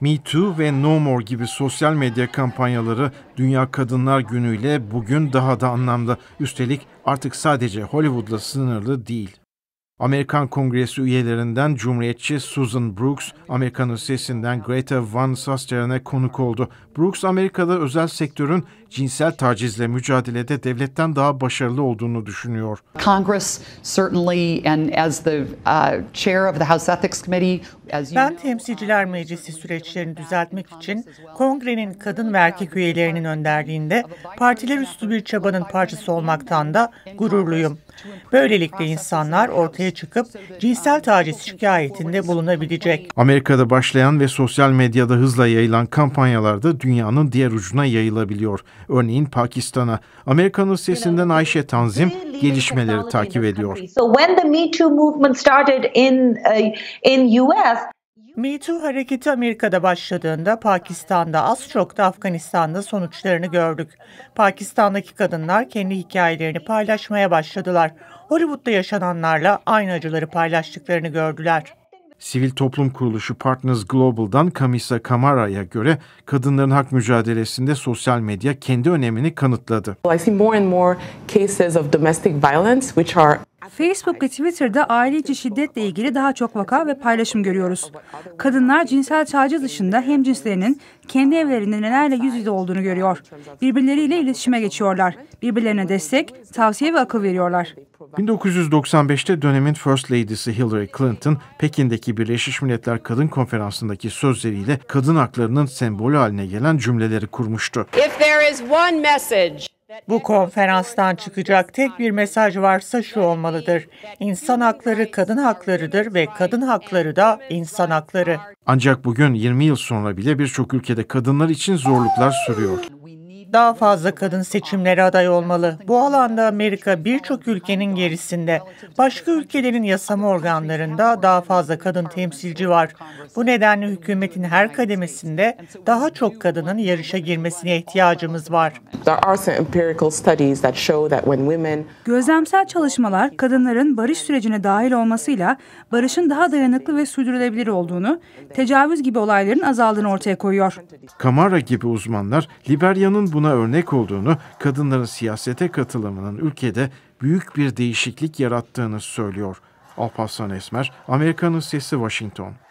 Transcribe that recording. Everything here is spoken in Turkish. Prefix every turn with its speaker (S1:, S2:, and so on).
S1: Me Too ve No More gibi sosyal medya kampanyaları Dünya Kadınlar Günü ile bugün daha da anlamda. Üstelik artık sadece Hollywood'la sınırlı değil. Amerikan Kongresi üyelerinden Cumhuriyetçi Susan Brooks, Amerikan sesinden Greta Van Susteren'e konuk oldu. Brooks, Amerika'da özel sektörün cinsel tacizle mücadelede devletten daha başarılı olduğunu düşünüyor. Congress
S2: certainly and as the uh, chair of the House Ethics Committee ben Temsilciler Meclisi süreçlerini düzeltmek için Kongre'nin kadın ve erkek üyelerinin önderliğinde partiler üstü bir çabanın parçası olmaktan da gururluyum. Böylelikle insanlar ortaya çıkıp cinsel taciz şikayetinde bulunabilecek.
S1: Amerika'da başlayan ve sosyal medyada hızla yayılan kampanyalarda dünyanın diğer ucuna yayılabiliyor. Örneğin Pakistan'a. Amerikan Rusya'sından Ayşe Tanzim gelişmeleri takip ediyor.
S2: So uh, Me Too hareketi Amerika'da başladığında Pakistan'da az çok da Afganistan'da sonuçlarını gördük. Pakistan'daki kadınlar kendi hikayelerini paylaşmaya başladılar. Hollywood'da yaşananlarla aynı acıları paylaştıklarını gördüler.
S1: Sivil toplum kuruluşu Partners Global'dan Kamisa Kamara'ya göre kadınların hak mücadelesinde sosyal medya kendi önemini kanıtladı. I see more and more cases of domestic violence which are
S3: Facebook ve Twitter'da aile içi şiddetle ilgili daha çok vaka ve paylaşım görüyoruz. Kadınlar cinsel taciz dışında hem cinslerinin kendi evlerinde nelerle yüz yüze olduğunu görüyor. Birbirleriyle iletişime geçiyorlar. Birbirlerine destek, tavsiye ve akıl veriyorlar.
S1: 1995'te dönemin First Lady'si Hillary Clinton, Pekin'deki Birleşmiş Milletler Kadın Konferansı'ndaki sözleriyle kadın haklarının sembolü haline gelen cümleleri kurmuştu. If there is one
S2: message bu konferanstan çıkacak tek bir mesaj varsa şu olmalıdır. İnsan hakları kadın haklarıdır ve kadın hakları da insan hakları.
S1: Ancak bugün 20 yıl sonra bile birçok ülkede kadınlar için zorluklar sürüyor
S2: daha fazla kadın seçimlere aday olmalı. Bu alanda Amerika birçok ülkenin gerisinde. Başka ülkelerin yasama organlarında daha fazla kadın temsilci var. Bu nedenle hükümetin her kademesinde daha çok kadının yarışa girmesine ihtiyacımız var.
S3: Gözlemsel çalışmalar kadınların barış sürecine dahil olmasıyla barışın daha dayanıklı ve sürdürülebilir olduğunu, tecavüz gibi olayların azaldığını ortaya koyuyor.
S1: Kamara gibi uzmanlar Liberya'nın bu buna örnek olduğunu, kadınların siyasete katılımının ülkede büyük bir değişiklik yarattığını söylüyor. Alparslan Esmer, Amerikanın Sesi Washington.